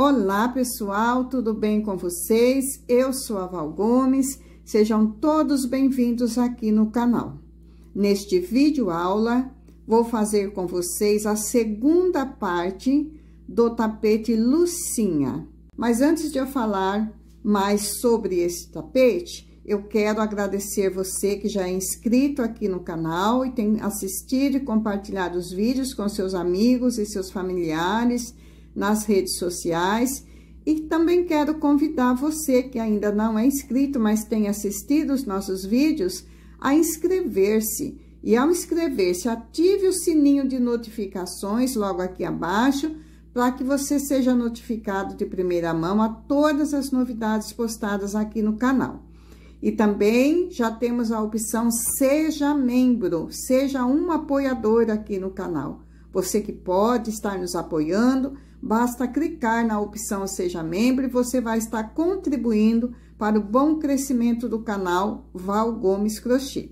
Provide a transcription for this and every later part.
Olá, pessoal, tudo bem com vocês? Eu sou a Val Gomes, sejam todos bem-vindos aqui no canal. Neste vídeo aula, vou fazer com vocês a segunda parte do tapete Lucinha. Mas antes de eu falar mais sobre esse tapete, eu quero agradecer você que já é inscrito aqui no canal e tem assistido e compartilhado os vídeos com seus amigos e seus familiares nas redes sociais. E também quero convidar você que ainda não é inscrito, mas tem assistido os nossos vídeos, a inscrever-se. E ao inscrever-se, ative o sininho de notificações logo aqui abaixo, para que você seja notificado de primeira mão a todas as novidades postadas aqui no canal. E também já temos a opção Seja Membro, seja um apoiador aqui no canal. Você que pode estar nos apoiando Basta clicar na opção Seja Membro e você vai estar contribuindo para o bom crescimento do canal Val Gomes Crochê.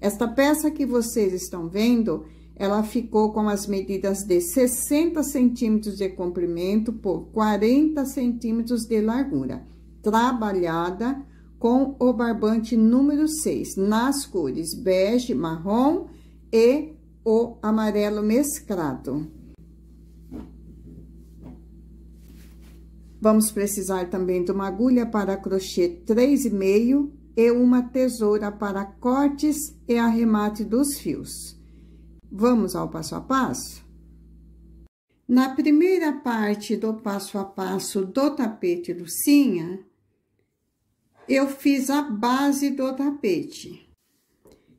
Esta peça que vocês estão vendo, ela ficou com as medidas de 60 centímetros de comprimento por 40 centímetros de largura, trabalhada com o barbante número 6, nas cores bege, marrom e o amarelo mesclado. Vamos precisar também de uma agulha para crochê 3,5 e uma tesoura para cortes e arremate dos fios. Vamos ao passo a passo? Na primeira parte do passo a passo do tapete Lucinha, eu fiz a base do tapete,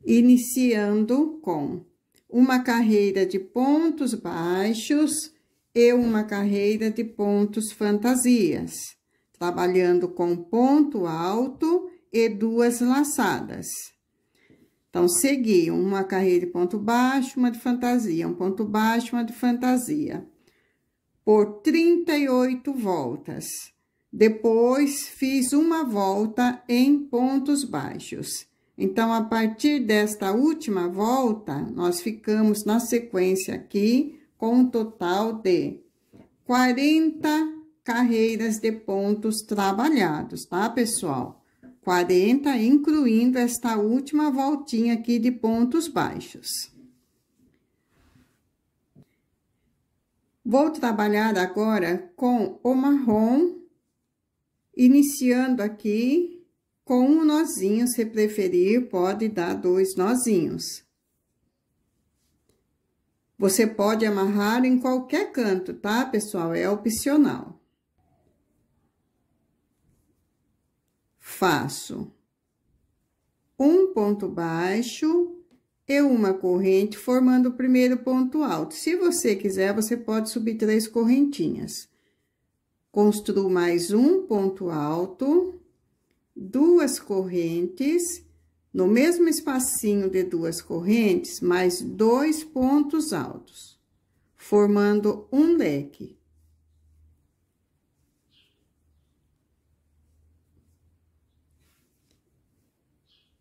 iniciando com uma carreira de pontos baixos, e uma carreira de pontos fantasias, trabalhando com ponto alto e duas laçadas. Então, segui uma carreira de ponto baixo, uma de fantasia, um ponto baixo, uma de fantasia, por 38 voltas. Depois, fiz uma volta em pontos baixos. Então, a partir desta última volta, nós ficamos na sequência aqui com um total de 40 carreiras de pontos trabalhados, tá, pessoal? 40, incluindo esta última voltinha aqui de pontos baixos. Vou trabalhar agora com o marrom, iniciando aqui com um nozinho, se preferir, pode dar dois nozinhos. Você pode amarrar em qualquer canto, tá, pessoal? É opcional. Faço um ponto baixo e uma corrente formando o primeiro ponto alto. Se você quiser, você pode subir três correntinhas. Construo mais um ponto alto, duas correntes no mesmo espacinho de duas correntes, mais dois pontos altos, formando um leque.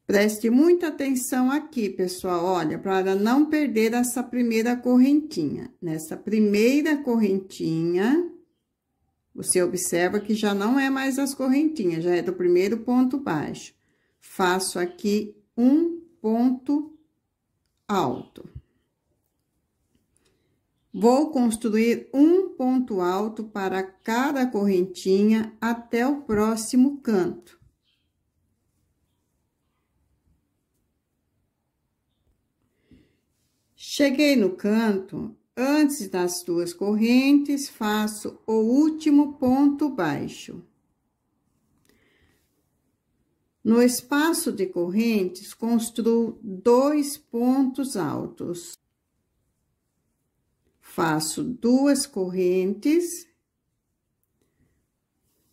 Preste muita atenção aqui, pessoal, olha, para não perder essa primeira correntinha. Nessa primeira correntinha, você observa que já não é mais as correntinhas, já é do primeiro ponto baixo faço aqui um ponto alto. Vou construir um ponto alto para cada correntinha até o próximo canto. Cheguei no canto, antes das duas correntes, faço o último ponto baixo. No espaço de correntes, construo dois pontos altos. Faço duas correntes,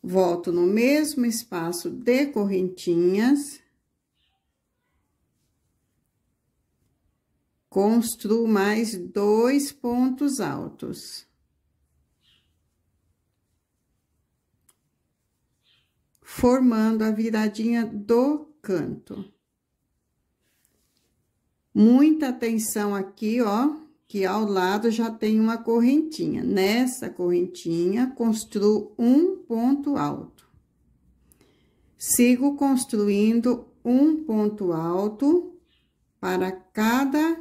volto no mesmo espaço de correntinhas, construo mais dois pontos altos. formando a viradinha do canto. Muita atenção aqui, ó, que ao lado já tem uma correntinha. Nessa correntinha, construo um ponto alto. Sigo construindo um ponto alto para cada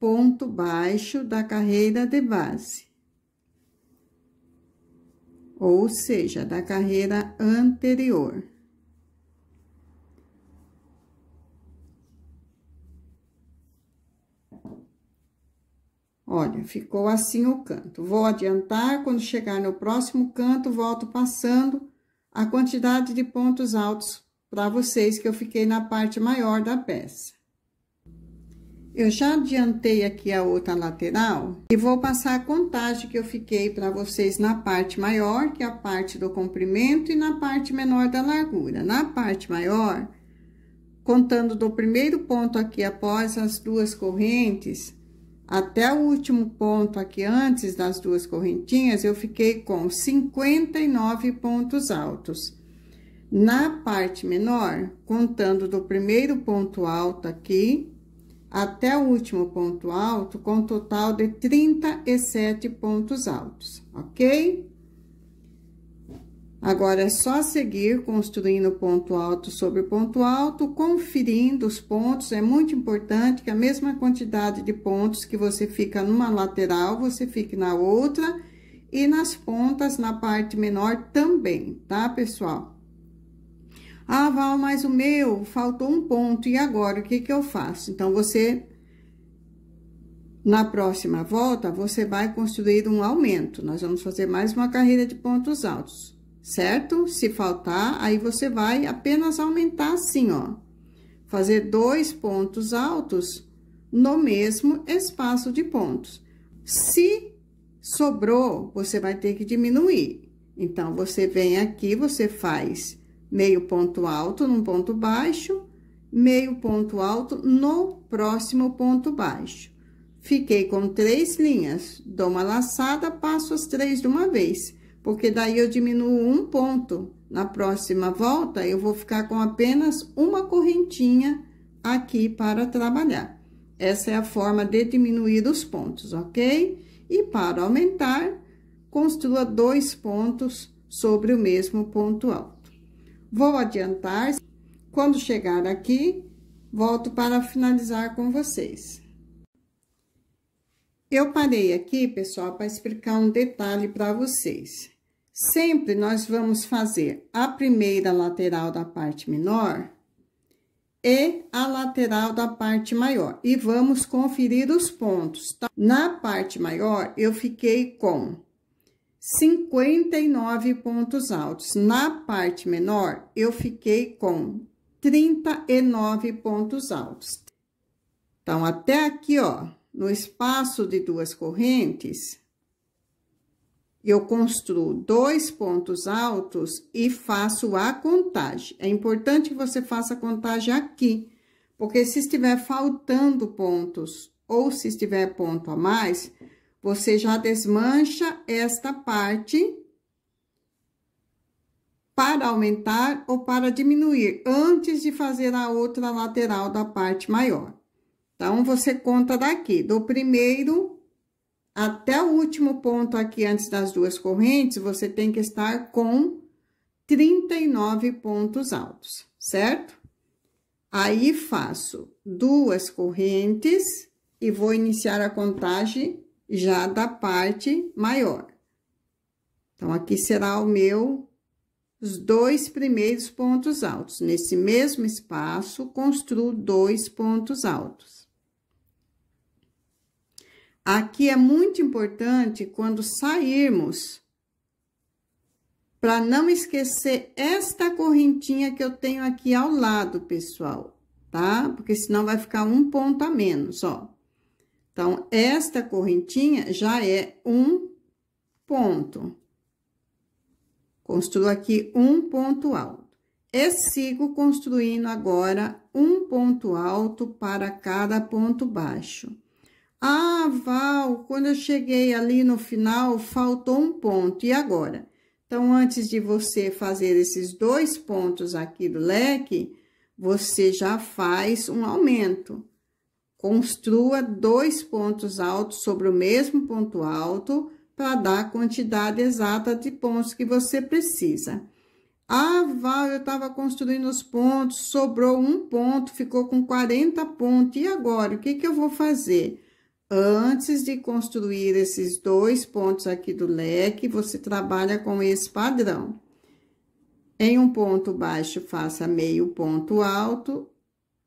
ponto baixo da carreira de base ou seja, da carreira anterior. Olha, ficou assim o canto. Vou adiantar, quando chegar no próximo canto, volto passando a quantidade de pontos altos para vocês que eu fiquei na parte maior da peça. Eu já adiantei aqui a outra lateral e vou passar a contagem que eu fiquei para vocês na parte maior, que é a parte do comprimento, e na parte menor da largura. Na parte maior, contando do primeiro ponto aqui após as duas correntes, até o último ponto aqui antes das duas correntinhas, eu fiquei com 59 pontos altos. Na parte menor, contando do primeiro ponto alto aqui até o último ponto alto, com um total de 37 pontos altos, ok? Agora, é só seguir construindo ponto alto sobre ponto alto, conferindo os pontos. É muito importante que a mesma quantidade de pontos que você fica numa lateral, você fique na outra. E nas pontas, na parte menor também, tá, pessoal? Ah, Val, mas o meu faltou um ponto, e agora o que, que eu faço? Então, você, na próxima volta, você vai construir um aumento. Nós vamos fazer mais uma carreira de pontos altos, certo? Se faltar, aí você vai apenas aumentar assim, ó. Fazer dois pontos altos no mesmo espaço de pontos. Se sobrou, você vai ter que diminuir. Então, você vem aqui, você faz meio ponto alto num ponto baixo, meio ponto alto no próximo ponto baixo. Fiquei com três linhas, dou uma laçada, passo as três de uma vez, porque daí eu diminuo um ponto. Na próxima volta, eu vou ficar com apenas uma correntinha aqui para trabalhar. Essa é a forma de diminuir os pontos, ok? E para aumentar, construa dois pontos sobre o mesmo ponto alto. Vou adiantar. Quando chegar aqui, volto para finalizar com vocês. Eu parei aqui, pessoal, para explicar um detalhe para vocês. Sempre nós vamos fazer a primeira lateral da parte menor e a lateral da parte maior. E vamos conferir os pontos, tá? Na parte maior, eu fiquei com 59 pontos altos. Na parte menor, eu fiquei com 39 pontos altos. Então, até aqui, ó, no espaço de duas correntes, eu construo dois pontos altos e faço a contagem. É importante que você faça a contagem aqui, porque se estiver faltando pontos ou se estiver ponto a mais, você já desmancha esta parte para aumentar ou para diminuir, antes de fazer a outra lateral da parte maior. Então, você conta daqui, do primeiro até o último ponto aqui, antes das duas correntes, você tem que estar com 39 pontos altos, certo? Aí, faço duas correntes e vou iniciar a contagem já da parte maior. Então, aqui será o meu, os dois primeiros pontos altos. Nesse mesmo espaço, construo dois pontos altos. Aqui é muito importante quando sairmos, para não esquecer esta correntinha que eu tenho aqui ao lado, pessoal, tá? Porque senão vai ficar um ponto a menos, ó. Então, esta correntinha já é um ponto. Construo aqui um ponto alto. E sigo construindo agora um ponto alto para cada ponto baixo. Ah, Val, quando eu cheguei ali no final, faltou um ponto. E agora? Então, antes de você fazer esses dois pontos aqui do leque, você já faz um aumento. Construa dois pontos altos sobre o mesmo ponto alto para dar a quantidade exata de pontos que você precisa. Ah, Val, eu estava construindo os pontos, sobrou um ponto, ficou com 40 pontos. E agora, o que, que eu vou fazer? Antes de construir esses dois pontos aqui do leque, você trabalha com esse padrão. Em um ponto baixo, faça meio ponto alto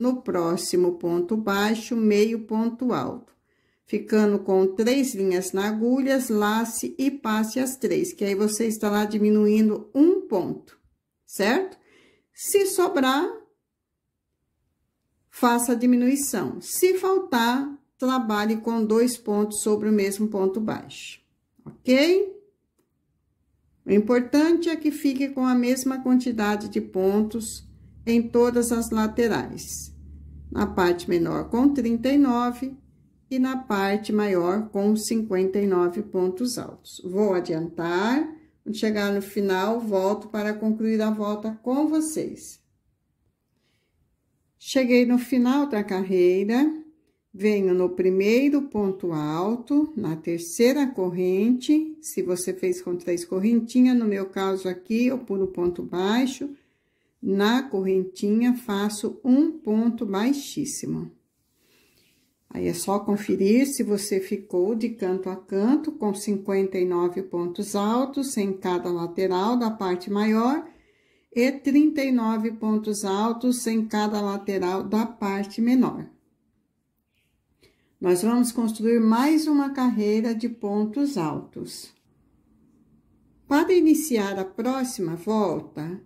no próximo ponto baixo, meio ponto alto. Ficando com três linhas na agulha, lace e passe as três, que aí você estará diminuindo um ponto, certo? Se sobrar, faça a diminuição. Se faltar, trabalhe com dois pontos sobre o mesmo ponto baixo, ok? O importante é que fique com a mesma quantidade de pontos em todas as laterais na parte menor com 39 e na parte maior com 59 pontos altos. Vou adiantar, quando chegar no final, volto para concluir a volta com vocês. Cheguei no final da carreira, venho no primeiro ponto alto, na terceira corrente, se você fez com três correntinhas, no meu caso aqui, eu pulo ponto baixo, na correntinha, faço um ponto baixíssimo. Aí, é só conferir se você ficou de canto a canto com 59 pontos altos em cada lateral da parte maior e 39 pontos altos em cada lateral da parte menor. Nós vamos construir mais uma carreira de pontos altos. Para iniciar a próxima volta,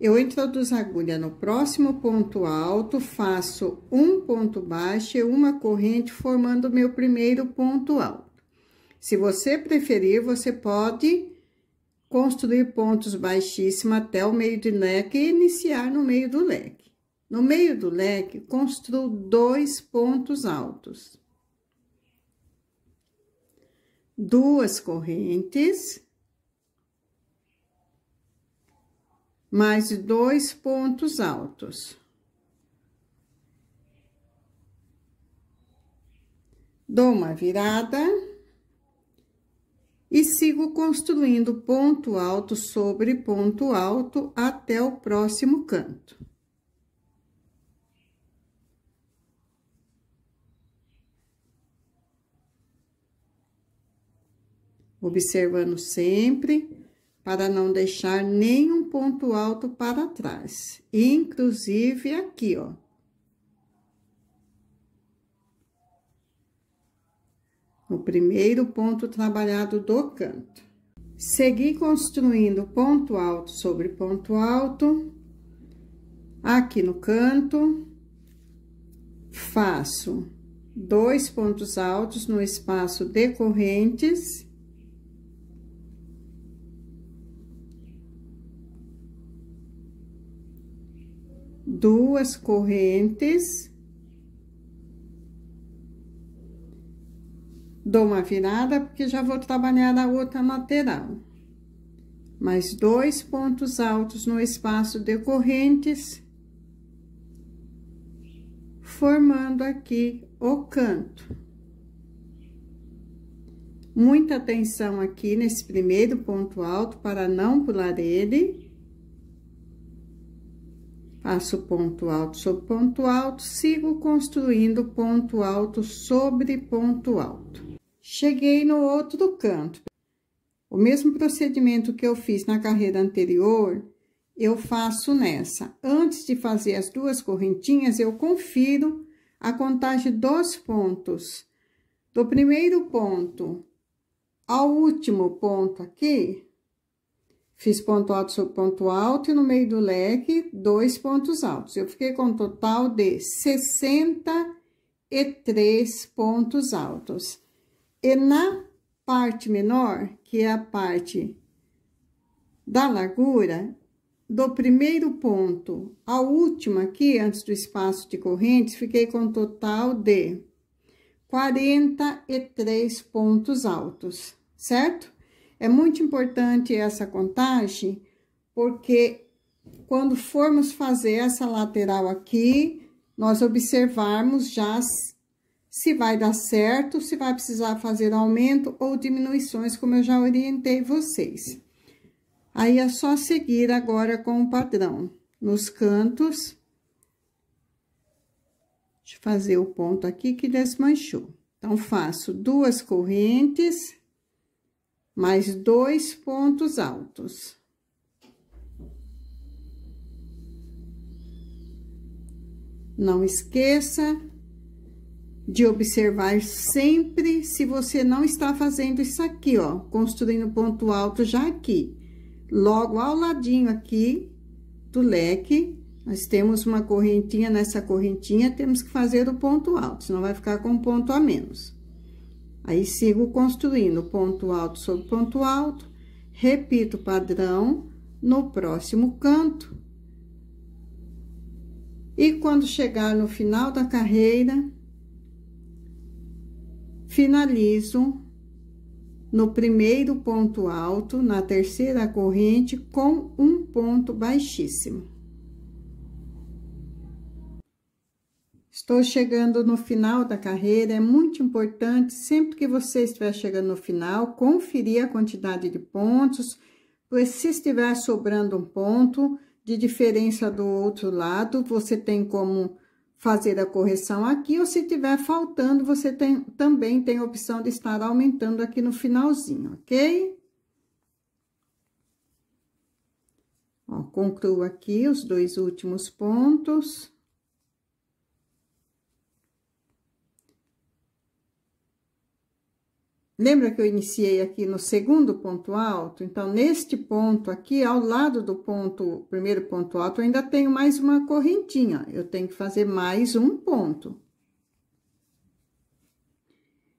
eu introduzo a agulha no próximo ponto alto, faço um ponto baixo e uma corrente formando meu primeiro ponto alto. Se você preferir, você pode construir pontos baixíssimos até o meio do leque e iniciar no meio do leque. No meio do leque, construo dois pontos altos. Duas correntes mais dois pontos altos. Dou uma virada e sigo construindo ponto alto sobre ponto alto até o próximo canto. Observando sempre para não deixar nenhum ponto alto para trás, inclusive aqui, ó. O primeiro ponto trabalhado do canto. Segui construindo ponto alto sobre ponto alto, aqui no canto, faço dois pontos altos no espaço decorrentes duas correntes, dou uma virada, porque já vou trabalhar a outra lateral. Mais dois pontos altos no espaço de correntes, formando aqui o canto. Muita atenção aqui nesse primeiro ponto alto para não pular ele. Passo ponto alto sobre ponto alto, sigo construindo ponto alto sobre ponto alto. Cheguei no outro canto. O mesmo procedimento que eu fiz na carreira anterior, eu faço nessa. Antes de fazer as duas correntinhas, eu confiro a contagem dos pontos. Do primeiro ponto ao último ponto aqui, Fiz ponto alto sobre ponto alto e no meio do leque, dois pontos altos. Eu fiquei com um total de 63 pontos altos. E na parte menor, que é a parte da largura, do primeiro ponto ao último aqui, antes do espaço de correntes, fiquei com um total de 43 pontos altos, certo? É muito importante essa contagem, porque quando formos fazer essa lateral aqui, nós observarmos já se vai dar certo, se vai precisar fazer aumento ou diminuições, como eu já orientei vocês. Aí, é só seguir agora com o padrão. Nos cantos, de fazer o ponto aqui que desmanchou. Então, faço duas correntes mais dois pontos altos. Não esqueça de observar sempre se você não está fazendo isso aqui, ó, construindo ponto alto já aqui. Logo ao ladinho aqui do leque, nós temos uma correntinha, nessa correntinha temos que fazer o ponto alto, senão vai ficar com um ponto a menos. Aí, sigo construindo ponto alto sobre ponto alto, repito o padrão no próximo canto. E quando chegar no final da carreira, finalizo no primeiro ponto alto, na terceira corrente, com um ponto baixíssimo. Estou chegando no final da carreira, é muito importante, sempre que você estiver chegando no final, conferir a quantidade de pontos, pois se estiver sobrando um ponto de diferença do outro lado, você tem como fazer a correção aqui, ou se estiver faltando, você tem, também tem a opção de estar aumentando aqui no finalzinho, ok? Ó, concluo aqui os dois últimos pontos. Lembra que eu iniciei aqui no segundo ponto alto? Então, neste ponto aqui, ao lado do ponto, primeiro ponto alto, eu ainda tenho mais uma correntinha. Eu tenho que fazer mais um ponto.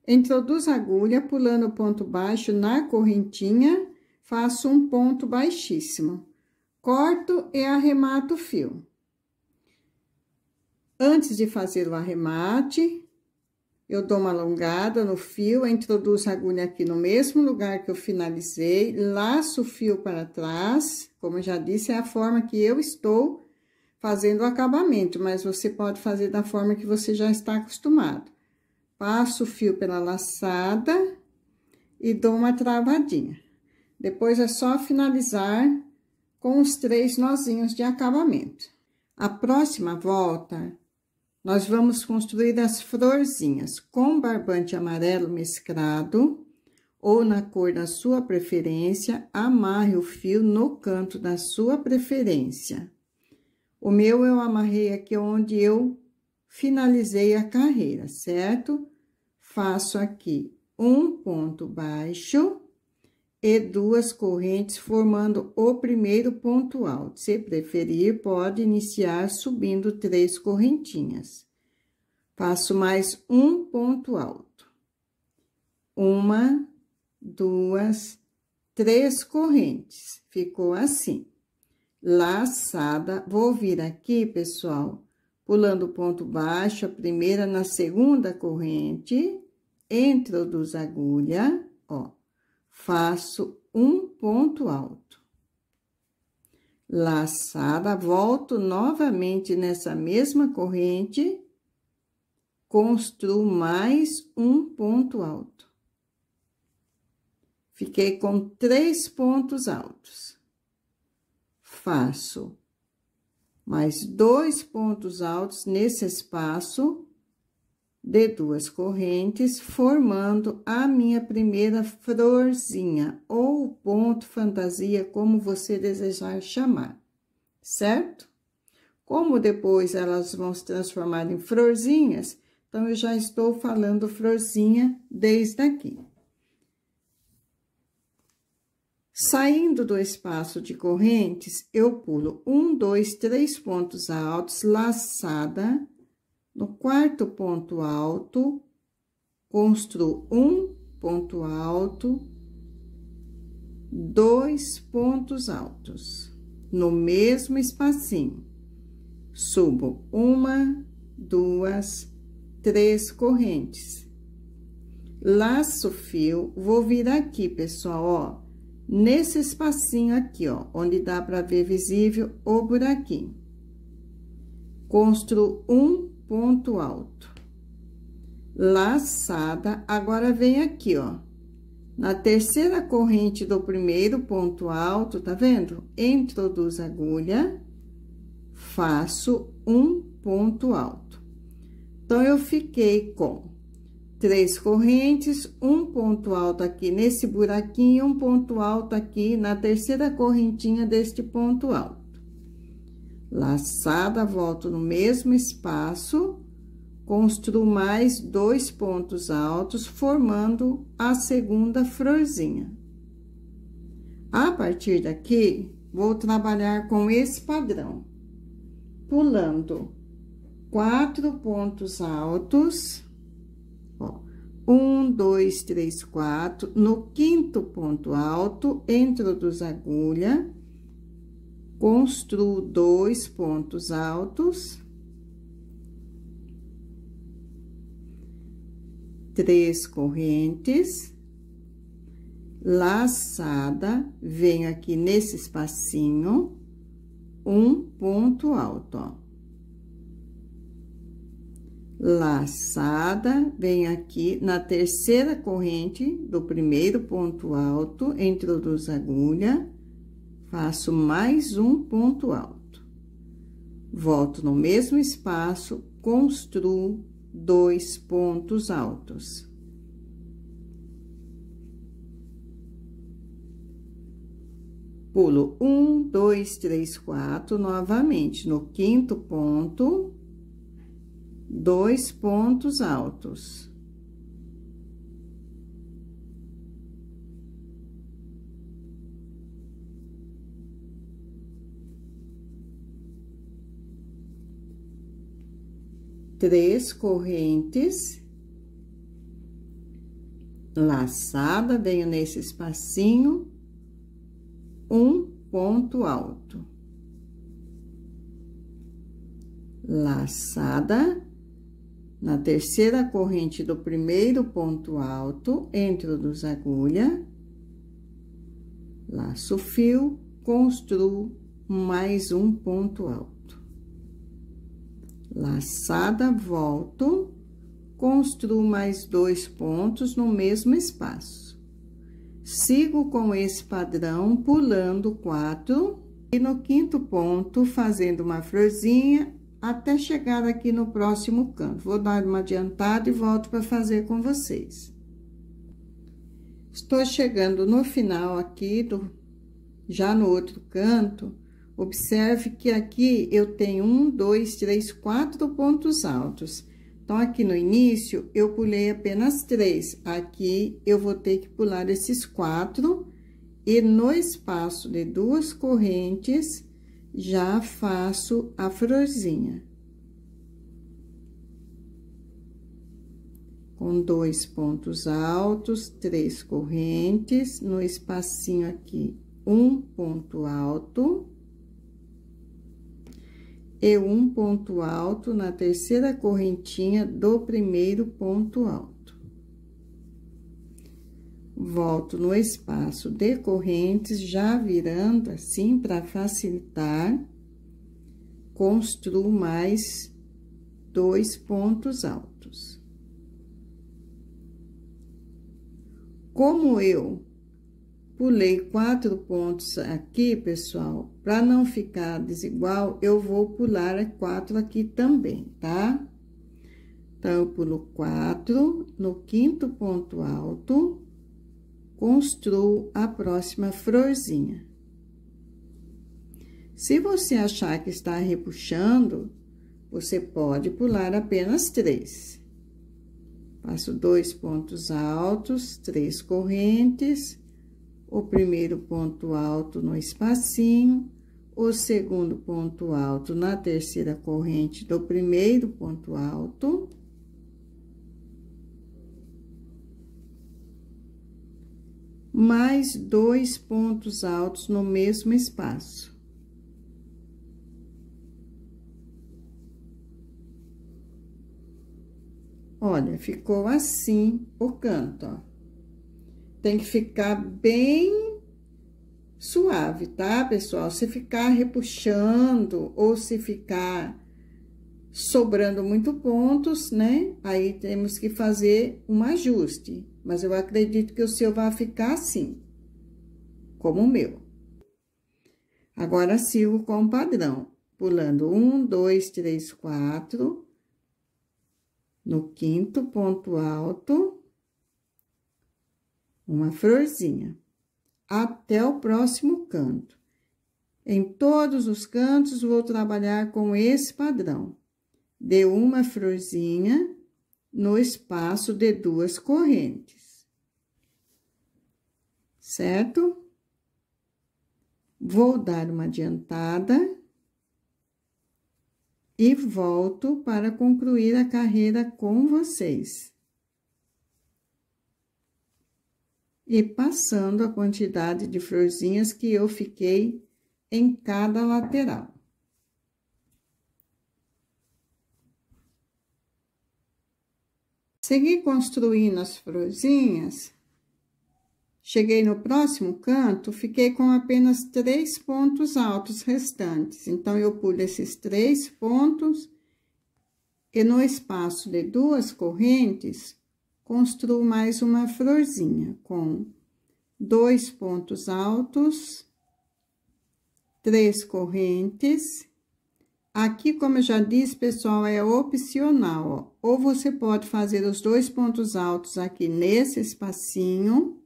Introduz a agulha, pulando o ponto baixo na correntinha, faço um ponto baixíssimo. Corto e arremato o fio. Antes de fazer o arremate, eu dou uma alongada no fio, introduzo a agulha aqui no mesmo lugar que eu finalizei, laço o fio para trás, como já disse, é a forma que eu estou fazendo o acabamento, mas você pode fazer da forma que você já está acostumado. Passo o fio pela laçada e dou uma travadinha. Depois é só finalizar com os três nozinhos de acabamento. A próxima volta, nós vamos construir as florzinhas com barbante amarelo mesclado ou na cor da sua preferência, amarre o fio no canto da sua preferência. O meu eu amarrei aqui onde eu finalizei a carreira, certo? Faço aqui um ponto baixo e duas correntes, formando o primeiro ponto alto. Se preferir, pode iniciar subindo três correntinhas. Faço mais um ponto alto. Uma, duas, três correntes. Ficou assim. Laçada, vou vir aqui, pessoal, pulando o ponto baixo, a primeira na segunda corrente, introduz a agulha faço um ponto alto. Laçada, volto novamente nessa mesma corrente, construo mais um ponto alto. Fiquei com três pontos altos. Faço mais dois pontos altos nesse espaço de duas correntes, formando a minha primeira florzinha ou ponto fantasia, como você desejar chamar, certo? Como depois elas vão se transformar em florzinhas, então eu já estou falando florzinha desde aqui. Saindo do espaço de correntes, eu pulo um, dois, três pontos altos, laçada, no quarto ponto alto, construo um ponto alto, dois pontos altos no mesmo espacinho. Subo uma, duas, três correntes. Laço fio, vou vir aqui, pessoal, ó, nesse espacinho aqui, ó, onde dá para ver visível o buraquinho. Construo um ponto alto. Laçada, agora vem aqui, ó. Na terceira corrente do primeiro ponto alto, tá vendo? Introduz a agulha, faço um ponto alto. Então, eu fiquei com três correntes, um ponto alto aqui nesse buraquinho, um ponto alto aqui na terceira correntinha deste ponto alto. Laçada, volto no mesmo espaço, construo mais dois pontos altos, formando a segunda florzinha. A partir daqui, vou trabalhar com esse padrão, pulando quatro pontos altos, ó, um, dois, três, quatro, no quinto ponto alto, entro agulha, construo dois pontos altos, três correntes, laçada, venho aqui nesse espacinho, um ponto alto, ó. Laçada, vem aqui na terceira corrente do primeiro ponto alto, introduz a agulha, faço mais um ponto alto. Volto no mesmo espaço, construo dois pontos altos. Pulo um, dois, três, quatro, novamente no quinto ponto, dois pontos altos. três correntes. Laçada, venho nesse espacinho, um ponto alto. Laçada, na terceira corrente do primeiro ponto alto, entro introduz agulha, laço o fio, construo mais um ponto alto. Laçada, volto, construo mais dois pontos no mesmo espaço. Sigo com esse padrão, pulando quatro, e no quinto ponto, fazendo uma florzinha, até chegar aqui no próximo canto. Vou dar uma adiantada e volto para fazer com vocês. Estou chegando no final aqui, do, já no outro canto, Observe que aqui eu tenho um, dois, três, quatro pontos altos. Então, aqui no início, eu pulei apenas três. Aqui, eu vou ter que pular esses quatro. E no espaço de duas correntes, já faço a florzinha. com dois pontos altos, três correntes, no espacinho aqui, um ponto alto, e um ponto alto na terceira correntinha do primeiro ponto alto. Volto no espaço de correntes, já virando assim para facilitar, construo mais dois pontos altos. Como eu Pulei quatro pontos aqui, pessoal. Para não ficar desigual, eu vou pular quatro aqui também, tá? Então, eu pulo quatro no quinto ponto alto, construo a próxima florzinha. Se você achar que está repuxando, você pode pular apenas três. Faço dois pontos altos, três correntes o primeiro ponto alto no espacinho, o segundo ponto alto na terceira corrente do primeiro ponto alto. Mais dois pontos altos no mesmo espaço. Olha, ficou assim o canto, ó. Tem que ficar bem suave, tá, pessoal? Se ficar repuxando ou se ficar sobrando muito pontos, né? Aí temos que fazer um ajuste. Mas eu acredito que o seu vai ficar assim, como o meu. Agora, sigo com o padrão, pulando um, dois, três, quatro, no quinto ponto alto, uma florzinha. Até o próximo canto. Em todos os cantos, vou trabalhar com esse padrão. De uma florzinha no espaço de duas correntes. Certo? Vou dar uma adiantada e volto para concluir a carreira com vocês. e passando a quantidade de florzinhas que eu fiquei em cada lateral. Segui construindo as florzinhas, cheguei no próximo canto, fiquei com apenas três pontos altos restantes. Então, eu pulo esses três pontos e no espaço de duas correntes, construo mais uma florzinha com dois pontos altos, três correntes. Aqui, como eu já disse, pessoal, é opcional, ó. Ou você pode fazer os dois pontos altos aqui nesse espacinho,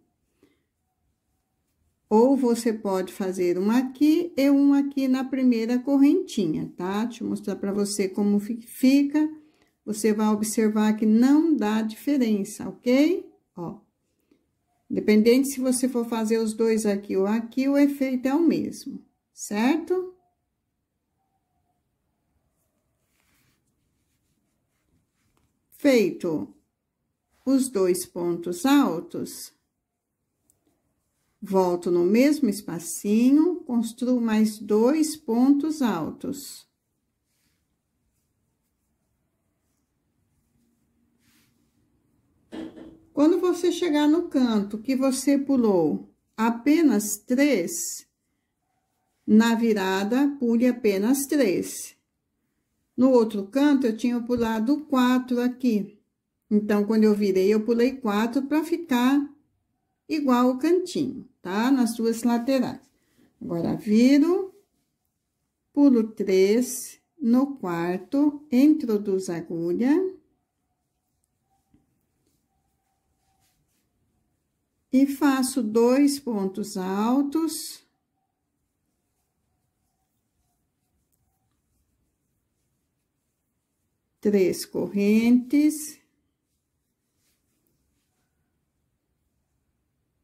ou você pode fazer um aqui e um aqui na primeira correntinha, tá? Deixa eu mostrar para você como fica você vai observar que não dá diferença, ok? Ó, dependente se você for fazer os dois aqui ou aqui, o efeito é o mesmo, certo? Feito os dois pontos altos, volto no mesmo espacinho, construo mais dois pontos altos. Quando você chegar no canto que você pulou apenas três, na virada, pule apenas três. No outro canto, eu tinha pulado quatro aqui. Então, quando eu virei, eu pulei quatro para ficar igual o cantinho, tá? Nas duas laterais. Agora, viro, pulo três, no quarto, introduzo a agulha e faço dois pontos altos. Três correntes.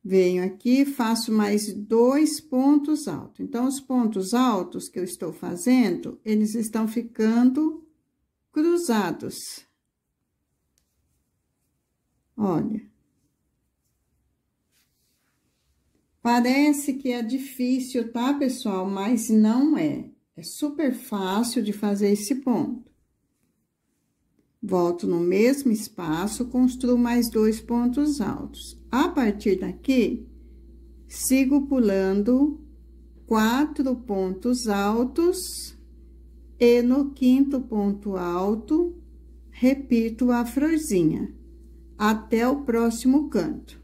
Venho aqui, faço mais dois pontos altos. Então, os pontos altos que eu estou fazendo, eles estão ficando cruzados. Olha. Parece que é difícil, tá, pessoal? Mas não é. É super fácil de fazer esse ponto. Volto no mesmo espaço, construo mais dois pontos altos. A partir daqui, sigo pulando quatro pontos altos e no quinto ponto alto, repito a florzinha até o próximo canto.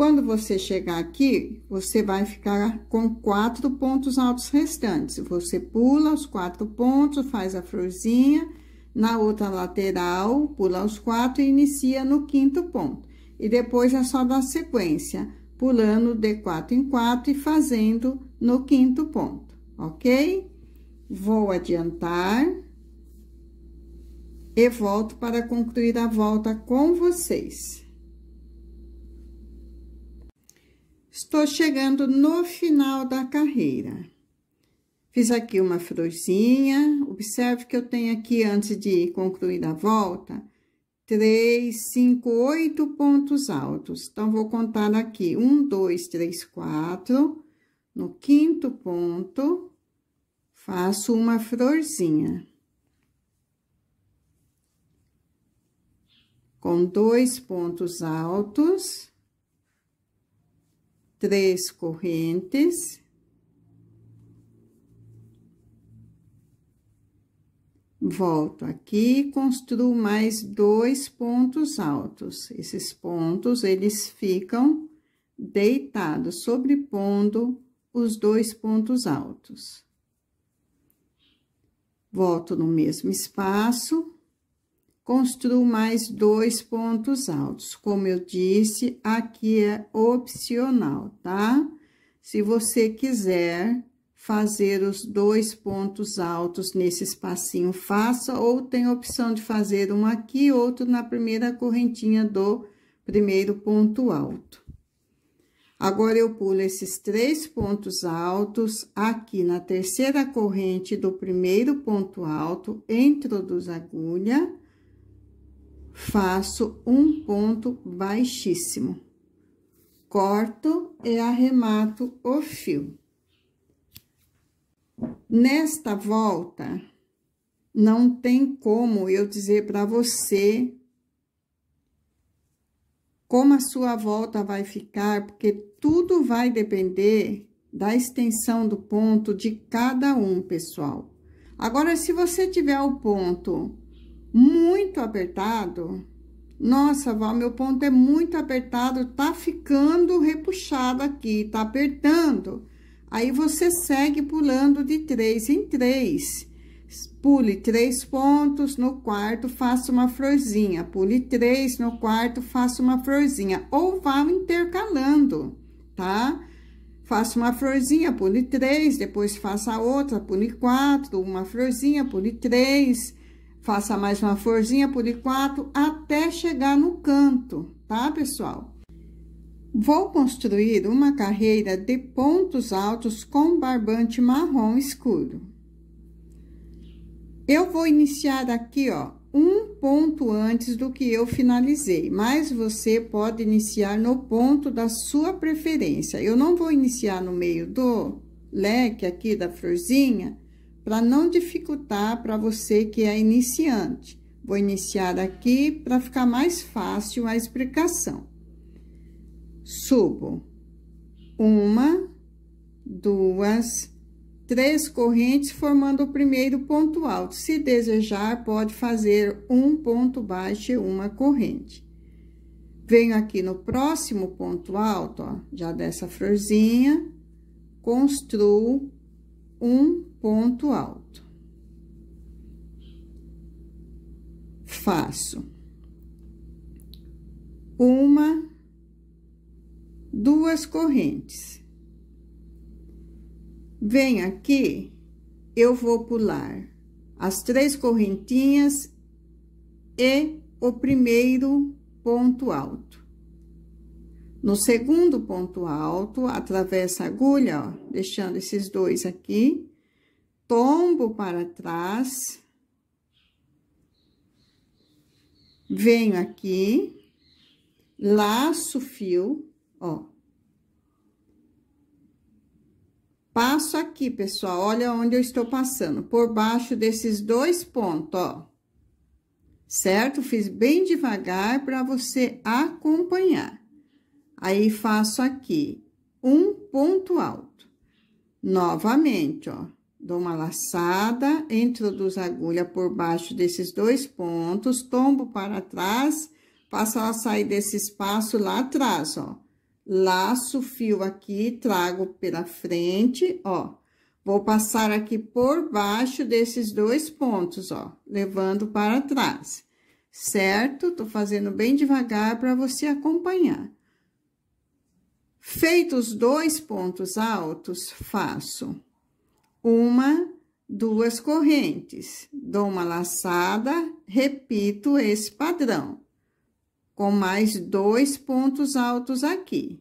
Quando você chegar aqui, você vai ficar com quatro pontos altos restantes. Você pula os quatro pontos, faz a florzinha, na outra lateral, pula os quatro e inicia no quinto ponto. E depois é só dar sequência, pulando de quatro em quatro e fazendo no quinto ponto, ok? Vou adiantar e volto para concluir a volta com vocês. Estou chegando no final da carreira. Fiz aqui uma florzinha. observe que eu tenho aqui, antes de concluir a volta, três, cinco, oito pontos altos. Então, vou contar aqui, um, dois, três, quatro, no quinto ponto, faço uma florzinha. Com dois pontos altos, três correntes. Volto aqui construo mais dois pontos altos. Esses pontos, eles ficam deitados, sobrepondo os dois pontos altos. Volto no mesmo espaço construo mais dois pontos altos. Como eu disse, aqui é opcional, tá? Se você quiser fazer os dois pontos altos nesse espacinho, faça, ou tem a opção de fazer um aqui, outro na primeira correntinha do primeiro ponto alto. Agora, eu pulo esses três pontos altos aqui na terceira corrente do primeiro ponto alto, introduzo a agulha faço um ponto baixíssimo, corto e arremato o fio. Nesta volta, não tem como eu dizer para você como a sua volta vai ficar, porque tudo vai depender da extensão do ponto de cada um, pessoal. Agora, se você tiver o ponto muito apertado. Nossa, Val, meu ponto é muito apertado, tá ficando repuxado aqui, tá apertando. Aí, você segue pulando de três em três. Pule três pontos, no quarto faça uma florzinha. Pule três, no quarto faça uma florzinha. Ou vá intercalando, tá? Faça uma florzinha, pule três, depois faça outra, pule quatro, uma florzinha, pule três Faça mais uma florzinha por quatro até chegar no canto, tá, pessoal? Vou construir uma carreira de pontos altos com barbante marrom escuro. Eu vou iniciar aqui, ó, um ponto antes do que eu finalizei, mas você pode iniciar no ponto da sua preferência. Eu não vou iniciar no meio do leque aqui da florzinha, para não dificultar para você que é iniciante. Vou iniciar aqui para ficar mais fácil a explicação. Subo uma, duas, três correntes formando o primeiro ponto alto. Se desejar, pode fazer um ponto baixo e uma corrente. Venho aqui no próximo ponto alto, ó, já dessa florzinha, construo um ponto alto. Faço uma, duas correntes. Vem aqui, eu vou pular as três correntinhas e o primeiro ponto alto. No segundo ponto alto, atravessa a agulha, ó, deixando esses dois aqui tombo para trás, venho aqui, laço o fio, ó. Passo aqui, pessoal, olha onde eu estou passando, por baixo desses dois pontos, ó. Certo? Fiz bem devagar para você acompanhar. Aí, faço aqui um ponto alto. Novamente, ó Dou uma laçada, introduzo a agulha por baixo desses dois pontos, tombo para trás, faço ela sair desse espaço lá atrás, ó. Laço o fio aqui, trago pela frente, ó. Vou passar aqui por baixo desses dois pontos, ó, levando para trás, certo? Tô fazendo bem devagar para você acompanhar. Feitos dois pontos altos, faço uma, duas correntes, dou uma laçada, repito esse padrão, com mais dois pontos altos aqui.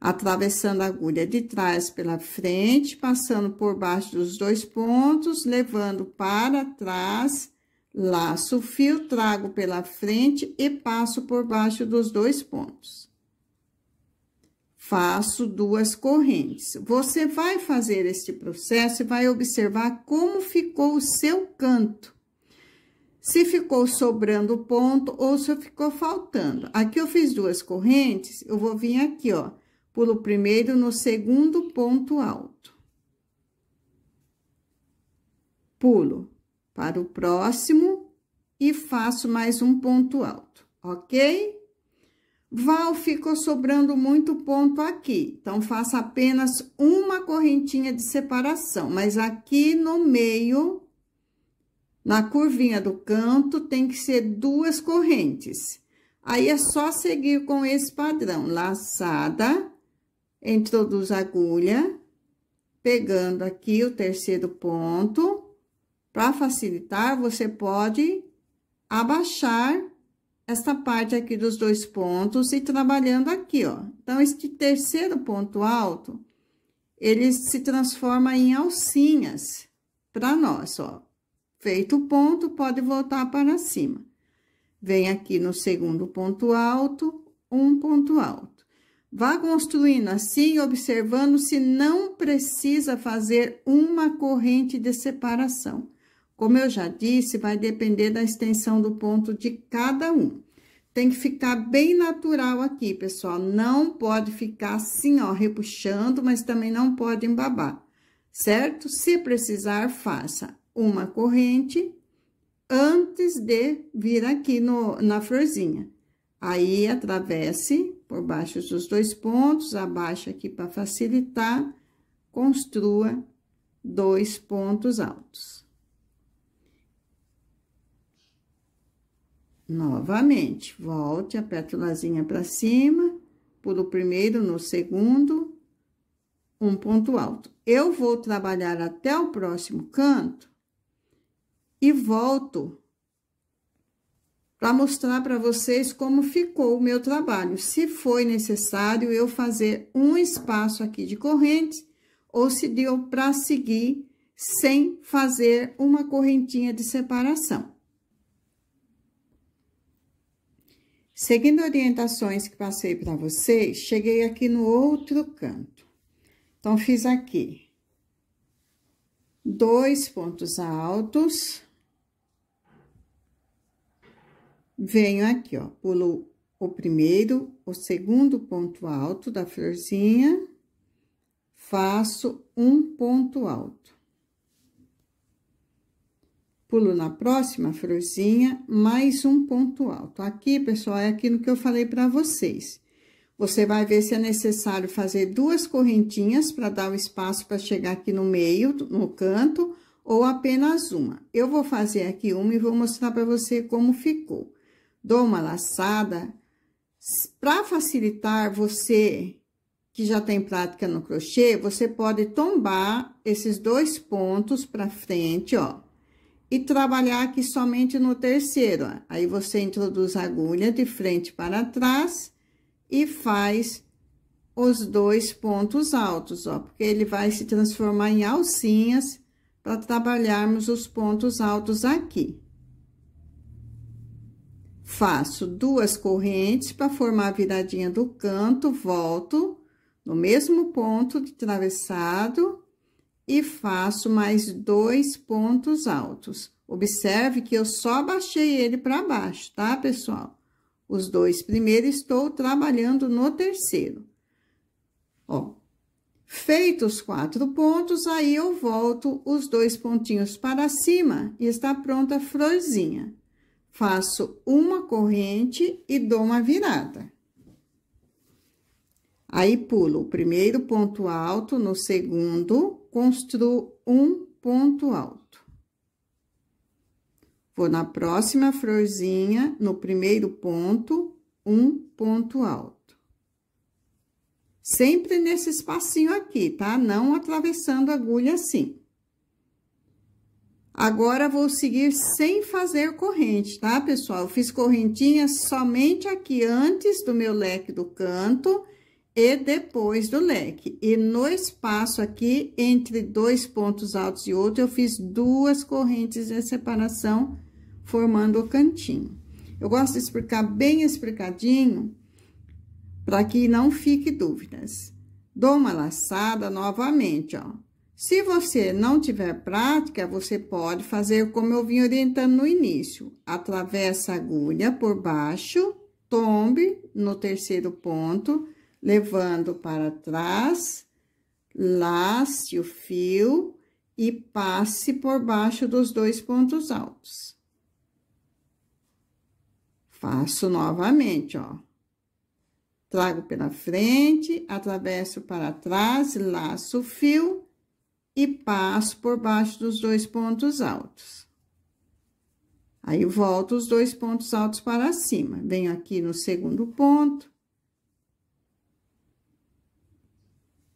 Atravessando a agulha de trás pela frente, passando por baixo dos dois pontos, levando para trás, laço o fio, trago pela frente e passo por baixo dos dois pontos faço duas correntes. Você vai fazer este processo e vai observar como ficou o seu canto. Se ficou sobrando ponto ou se ficou faltando. Aqui eu fiz duas correntes, eu vou vir aqui, ó, pulo primeiro no segundo ponto alto. Pulo para o próximo e faço mais um ponto alto, ok? Val, ficou sobrando muito ponto aqui, então, faça apenas uma correntinha de separação, mas aqui no meio, na curvinha do canto, tem que ser duas correntes. Aí, é só seguir com esse padrão, laçada, introduz a agulha, pegando aqui o terceiro ponto. Para facilitar, você pode abaixar esta parte aqui dos dois pontos e trabalhando aqui, ó. Então, este terceiro ponto alto, ele se transforma em alcinhas para nós, ó. Feito o ponto, pode voltar para cima. Vem aqui no segundo ponto alto, um ponto alto. Vá construindo assim, observando se não precisa fazer uma corrente de separação. Como eu já disse, vai depender da extensão do ponto de cada um. Tem que ficar bem natural aqui, pessoal. Não pode ficar assim, ó, repuxando, mas também não pode embabar, certo? Se precisar, faça uma corrente antes de vir aqui no, na florzinha. Aí, atravesse por baixo dos dois pontos, abaixa aqui para facilitar, construa dois pontos altos. Novamente, volte a pétalazinha para cima, pulo primeiro no segundo, um ponto alto. Eu vou trabalhar até o próximo canto e volto para mostrar para vocês como ficou o meu trabalho. Se foi necessário eu fazer um espaço aqui de corrente ou se deu para seguir sem fazer uma correntinha de separação. Seguindo orientações que passei para vocês, cheguei aqui no outro canto. Então, fiz aqui dois pontos altos. Venho aqui, ó, pulo o primeiro, o segundo ponto alto da florzinha, faço um ponto alto pulo na próxima florzinha, mais um ponto alto. Aqui, pessoal, é aquilo que eu falei para vocês. Você vai ver se é necessário fazer duas correntinhas para dar o espaço para chegar aqui no meio, no canto, ou apenas uma. Eu vou fazer aqui uma e vou mostrar para você como ficou. Dou uma laçada. Para facilitar você que já tem prática no crochê, você pode tombar esses dois pontos para frente, ó e trabalhar aqui somente no terceiro. Aí você introduz a agulha de frente para trás e faz os dois pontos altos, ó, porque ele vai se transformar em alcinhas para trabalharmos os pontos altos aqui. Faço duas correntes para formar a viradinha do canto, volto no mesmo ponto de travessado e faço mais dois pontos altos. Observe que eu só baixei ele para baixo, tá, pessoal? Os dois primeiros estou trabalhando no terceiro. Ó, feitos os quatro pontos, aí eu volto os dois pontinhos para cima e está pronta a florzinha. Faço uma corrente e dou uma virada. Aí, pulo o primeiro ponto alto no segundo, construo um ponto alto. Vou na próxima florzinha, no primeiro ponto, um ponto alto. Sempre nesse espacinho aqui, tá? Não atravessando a agulha assim. Agora, vou seguir sem fazer corrente, tá, pessoal? Eu fiz correntinha somente aqui antes do meu leque do canto e depois do leque. E no espaço aqui, entre dois pontos altos e outro, eu fiz duas correntes de separação, formando o cantinho. Eu gosto de explicar bem explicadinho, para que não fique dúvidas. Dou uma laçada novamente, ó. Se você não tiver prática, você pode fazer como eu vim orientando no início. Atravessa a agulha por baixo, tombe no terceiro ponto levando para trás, lace o fio e passe por baixo dos dois pontos altos. Faço novamente, ó. Trago pela frente, atravesso para trás, laço o fio e passo por baixo dos dois pontos altos. Aí, volto os dois pontos altos para cima. Venho aqui no segundo ponto,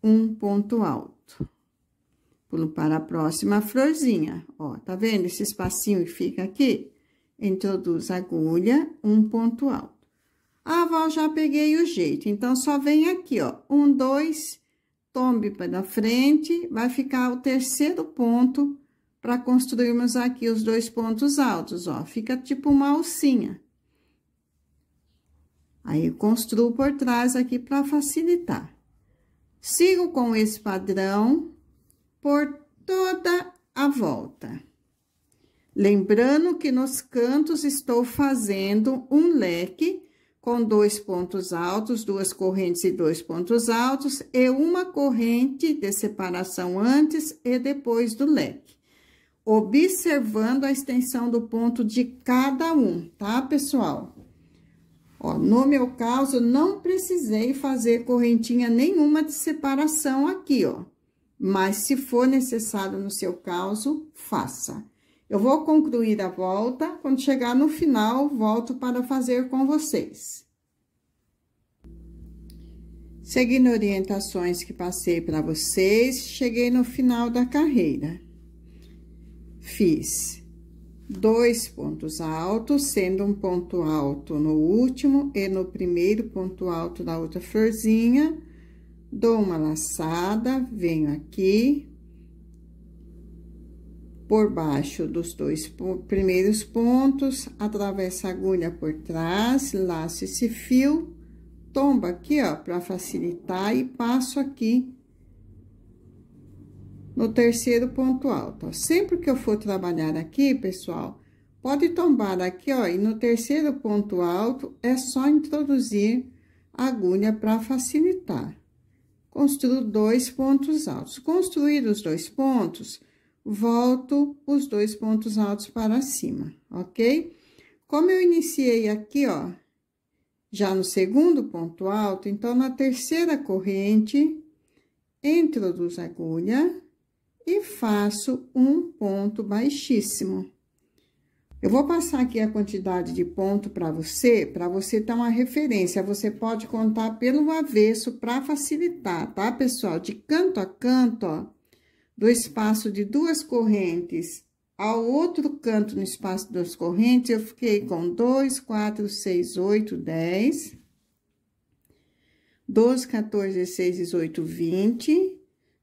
um ponto alto. Pulo para a próxima florzinha, ó, tá vendo esse espacinho que fica aqui? Introduz a agulha, um ponto alto. Ah, Val, já peguei o jeito, então só vem aqui, ó, um, dois, tombe para frente, vai ficar o terceiro ponto para construirmos aqui os dois pontos altos, ó. Fica tipo uma alcinha. Aí, construo por trás aqui para facilitar. Sigo com esse padrão por toda a volta. Lembrando que nos cantos estou fazendo um leque com dois pontos altos, duas correntes e dois pontos altos, e uma corrente de separação antes e depois do leque. Observando a extensão do ponto de cada um, tá, pessoal? Ó, no meu caso, não precisei fazer correntinha nenhuma de separação aqui, ó. Mas, se for necessário no seu caso, faça. Eu vou concluir a volta, quando chegar no final, volto para fazer com vocês. Seguindo orientações que passei para vocês, cheguei no final da carreira. Fiz dois pontos altos, sendo um ponto alto no último e no primeiro ponto alto da outra florzinha, dou uma laçada, venho aqui por baixo dos dois primeiros pontos, atravessa a agulha por trás, laço esse fio, tomba aqui, ó, para facilitar e passo aqui no terceiro ponto alto. Sempre que eu for trabalhar aqui, pessoal, pode tombar aqui, ó, e no terceiro ponto alto é só introduzir a agulha para facilitar. Construo dois pontos altos. Construir os dois pontos, volto os dois pontos altos para cima, ok? Como eu iniciei aqui, ó, já no segundo ponto alto, então, na terceira corrente, introduzo a agulha e faço um ponto baixíssimo. Eu vou passar aqui a quantidade de ponto para você, para você ter uma referência. Você pode contar pelo avesso para facilitar, tá, pessoal? De canto a canto, ó, do espaço de duas correntes ao outro canto no espaço das correntes, eu fiquei com 2, 4, 6, 8, 10, 12, 14, 16, 18, 20,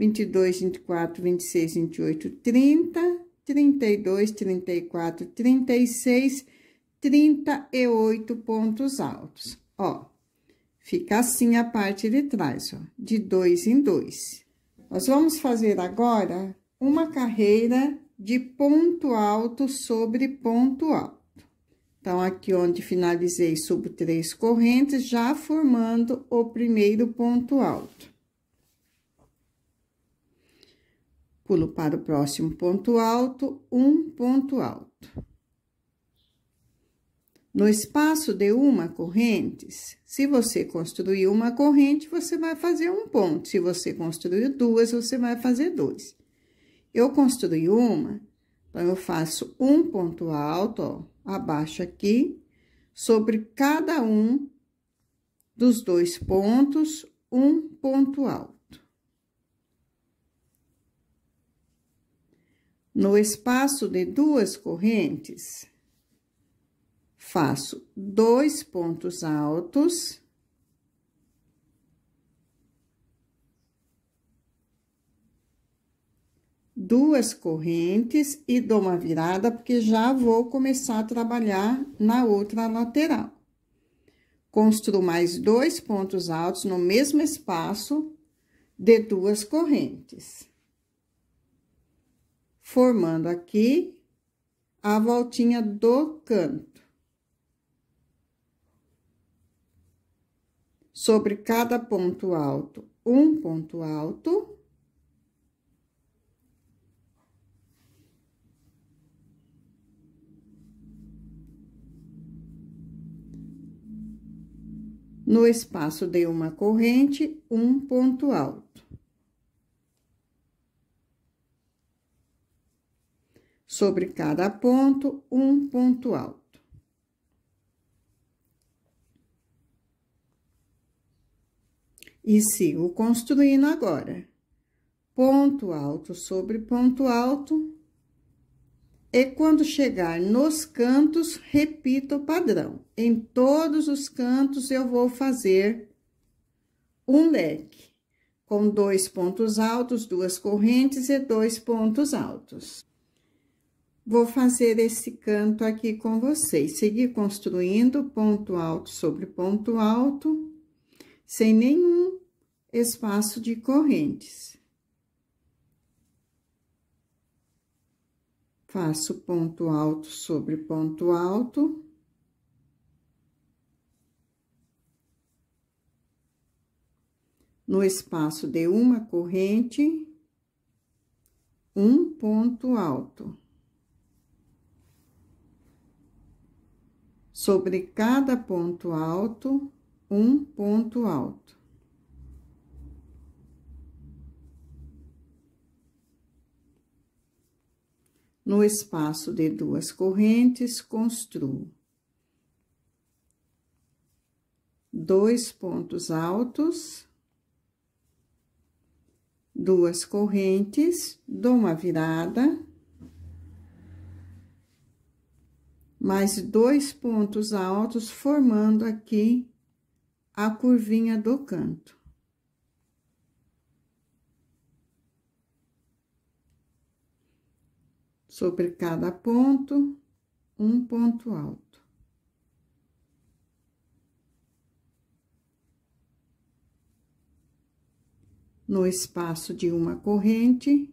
22, 24, 26, 28, 30, 32, 34, 36, 38 pontos altos. Ó, fica assim a parte de trás, ó, de dois em dois. Nós vamos fazer agora uma carreira de ponto alto sobre ponto alto. Então, aqui onde finalizei, subo três correntes, já formando o primeiro ponto alto. Pulo para o próximo ponto alto, um ponto alto. No espaço de uma corrente se você construir uma corrente, você vai fazer um ponto. Se você construir duas, você vai fazer dois. Eu construí uma, então eu faço um ponto alto, ó, abaixo aqui, sobre cada um dos dois pontos, um ponto alto. No espaço de duas correntes, faço dois pontos altos. Duas correntes e dou uma virada, porque já vou começar a trabalhar na outra lateral. Construo mais dois pontos altos no mesmo espaço de duas correntes formando aqui a voltinha do canto. Sobre cada ponto alto, um ponto alto. No espaço de uma corrente, um ponto alto. Sobre cada ponto, um ponto alto. E sigo construindo agora. Ponto alto sobre ponto alto. E quando chegar nos cantos, repito o padrão. Em todos os cantos, eu vou fazer um leque, com dois pontos altos, duas correntes e dois pontos altos. Vou fazer esse canto aqui com vocês, seguir construindo ponto alto sobre ponto alto, sem nenhum espaço de correntes. Faço ponto alto sobre ponto alto. No espaço de uma corrente, um ponto alto. sobre cada ponto alto, um ponto alto. No espaço de duas correntes, construo dois pontos altos, duas correntes, dou uma virada mais dois pontos altos, formando aqui a curvinha do canto. Sobre cada ponto, um ponto alto. no espaço de uma corrente,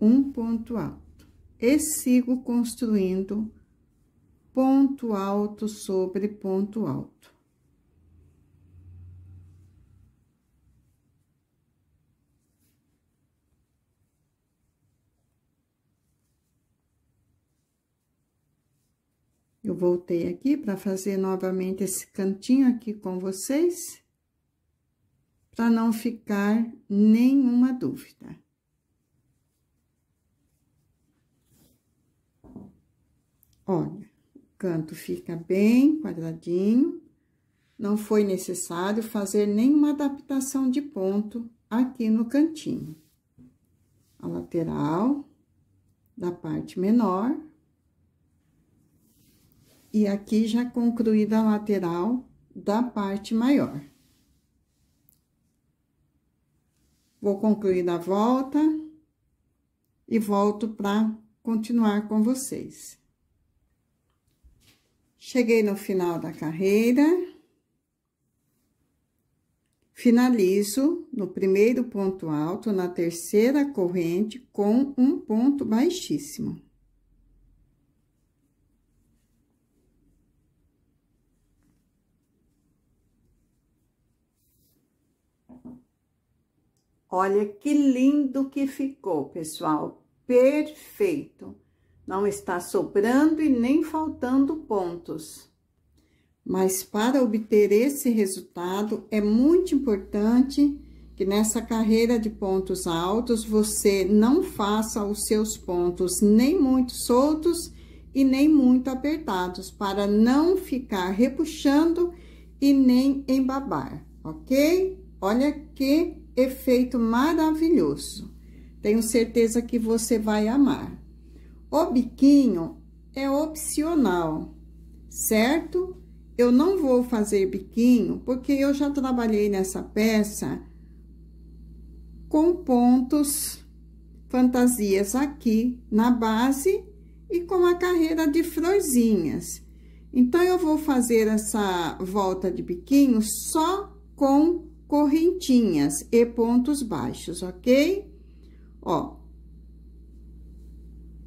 um ponto alto e sigo construindo ponto alto sobre ponto alto. Eu voltei aqui para fazer novamente esse cantinho aqui com vocês, para não ficar nenhuma dúvida. Olha, o canto fica bem quadradinho. Não foi necessário fazer nenhuma adaptação de ponto aqui no cantinho. A lateral da parte menor. E aqui já concluída a lateral da parte maior. Vou concluir a volta e volto para continuar com vocês. Cheguei no final da carreira. Finalizo no primeiro ponto alto, na terceira corrente, com um ponto baixíssimo. Olha que lindo que ficou, pessoal. Perfeito não está sobrando e nem faltando pontos. Mas para obter esse resultado, é muito importante que nessa carreira de pontos altos, você não faça os seus pontos nem muito soltos e nem muito apertados, para não ficar repuxando e nem embabar, ok? Olha que efeito maravilhoso! Tenho certeza que você vai amar. O biquinho é opcional, certo? Eu não vou fazer biquinho, porque eu já trabalhei nessa peça com pontos fantasias aqui na base e com a carreira de florzinhas. Então, eu vou fazer essa volta de biquinho só com correntinhas e pontos baixos, ok? Ó,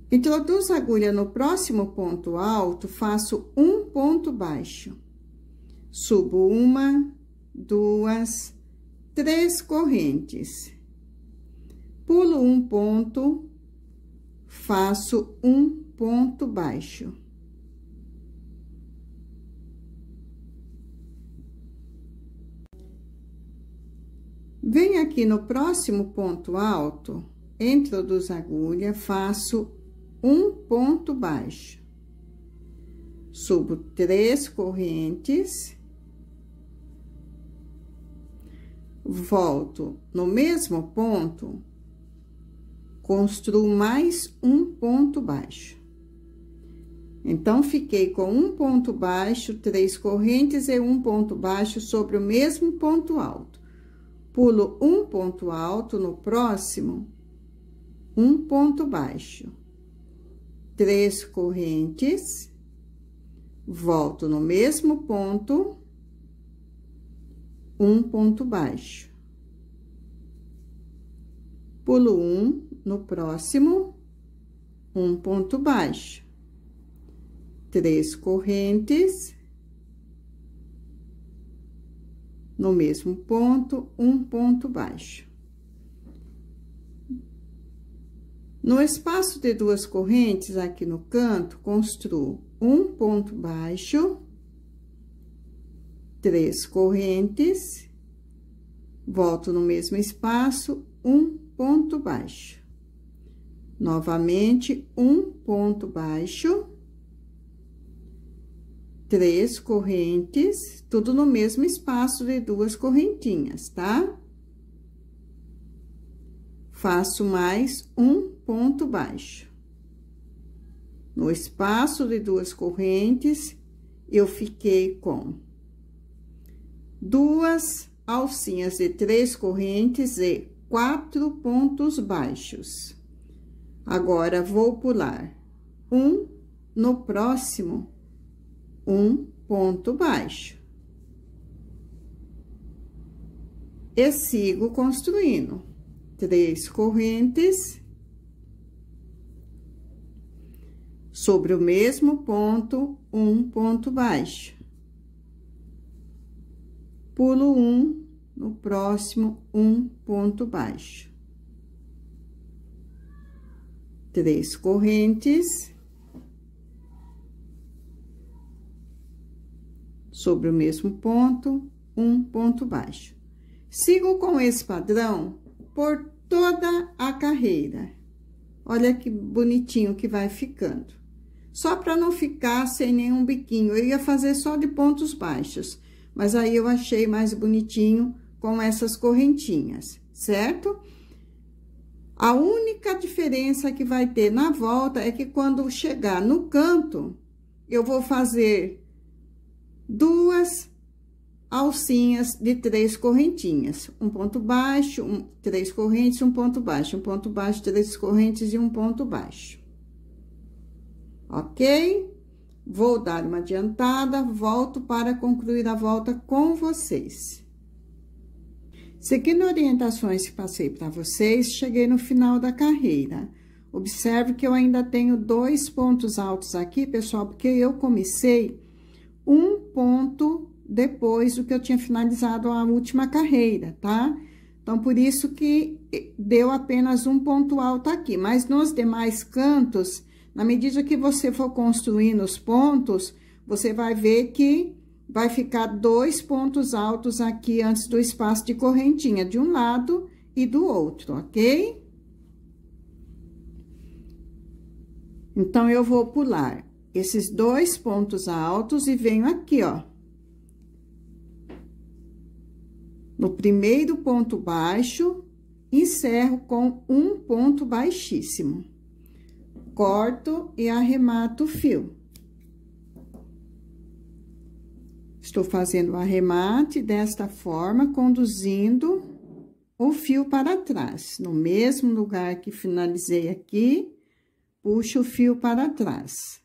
Introduzo a agulha no próximo ponto alto, faço um ponto baixo. Subo uma, duas, três correntes. Pulo um ponto, faço um ponto baixo. Venho aqui no próximo ponto alto, entro dos agulha, faço um ponto baixo. Subo três correntes. Volto no mesmo ponto, construo mais um ponto baixo. Então, fiquei com um ponto baixo, três correntes e um ponto baixo sobre o mesmo ponto alto. Pulo um ponto alto no próximo, um ponto baixo três correntes, volto no mesmo ponto, um ponto baixo. Pulo um, no próximo, um ponto baixo. Três correntes, no mesmo ponto, um ponto baixo. No espaço de duas correntes, aqui no canto, construo um ponto baixo, três correntes, volto no mesmo espaço, um ponto baixo. Novamente, um ponto baixo, três correntes, tudo no mesmo espaço de duas correntinhas, tá? Tá? faço mais um ponto baixo. No espaço de duas correntes, eu fiquei com duas alcinhas de três correntes e quatro pontos baixos. Agora, vou pular um no próximo, um ponto baixo. E sigo construindo três correntes sobre o mesmo ponto, um ponto baixo. Pulo um, no próximo, um ponto baixo. Três correntes. Sobre o mesmo ponto, um ponto baixo. Sigo com esse padrão por toda a carreira. Olha que bonitinho que vai ficando. Só para não ficar sem nenhum biquinho, eu ia fazer só de pontos baixos, mas aí eu achei mais bonitinho com essas correntinhas, certo? A única diferença que vai ter na volta é que quando chegar no canto, eu vou fazer duas alcinhas de três correntinhas, um ponto baixo, um, três correntes, um ponto baixo, um ponto baixo, três correntes e um ponto baixo. Ok? Vou dar uma adiantada, volto para concluir a volta com vocês. Seguindo orientações que passei para vocês, cheguei no final da carreira. Observe que eu ainda tenho dois pontos altos aqui, pessoal, porque eu comecei um ponto depois do que eu tinha finalizado a última carreira, tá? Então, por isso que deu apenas um ponto alto aqui. Mas nos demais cantos, na medida que você for construindo os pontos, você vai ver que vai ficar dois pontos altos aqui antes do espaço de correntinha, de um lado e do outro, ok? Então, eu vou pular esses dois pontos altos e venho aqui, ó, No primeiro ponto baixo, encerro com um ponto baixíssimo. Corto e arremato o fio. Estou fazendo o arremate desta forma, conduzindo o fio para trás. No mesmo lugar que finalizei aqui, puxo o fio para trás.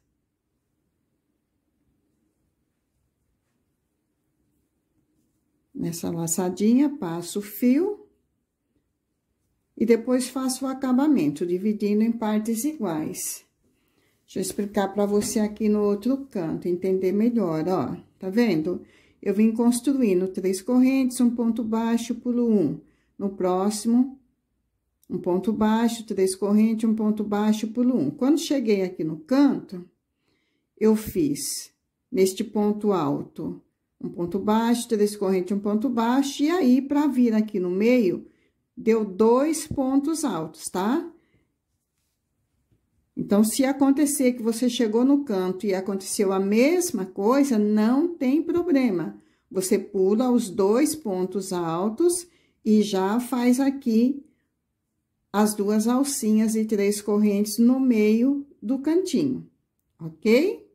Nessa laçadinha, passo o fio. E depois faço o acabamento, dividindo em partes iguais. Deixa eu explicar para você aqui no outro canto, entender melhor, ó. Tá vendo? Eu vim construindo três correntes, um ponto baixo, pulo um. No próximo, um ponto baixo, três correntes, um ponto baixo, pulo um. Quando cheguei aqui no canto, eu fiz neste ponto alto um ponto baixo, três correntes, um ponto baixo. E aí, para vir aqui no meio, deu dois pontos altos, tá? Então, se acontecer que você chegou no canto e aconteceu a mesma coisa, não tem problema. Você pula os dois pontos altos e já faz aqui as duas alcinhas e três correntes no meio do cantinho, ok?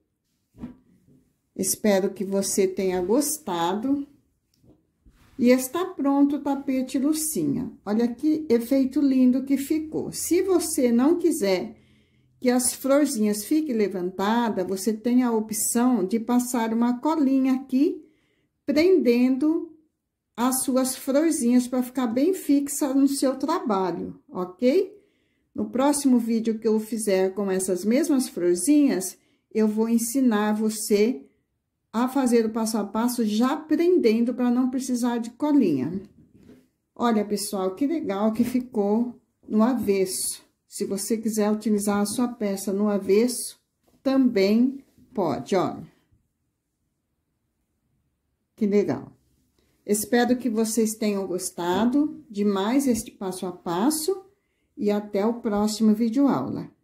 Espero que você tenha gostado. E está pronto o tapete Lucinha. Olha que efeito lindo que ficou. Se você não quiser que as florzinhas fiquem levantadas, você tem a opção de passar uma colinha aqui, prendendo as suas florzinhas para ficar bem fixa no seu trabalho, ok? No próximo vídeo que eu fizer com essas mesmas florzinhas, eu vou ensinar você a fazer o passo a passo já aprendendo para não precisar de colinha. Olha, pessoal, que legal que ficou no avesso. Se você quiser utilizar a sua peça no avesso, também pode, olha. Que legal. Espero que vocês tenham gostado de mais este passo a passo e até o próximo vídeo aula.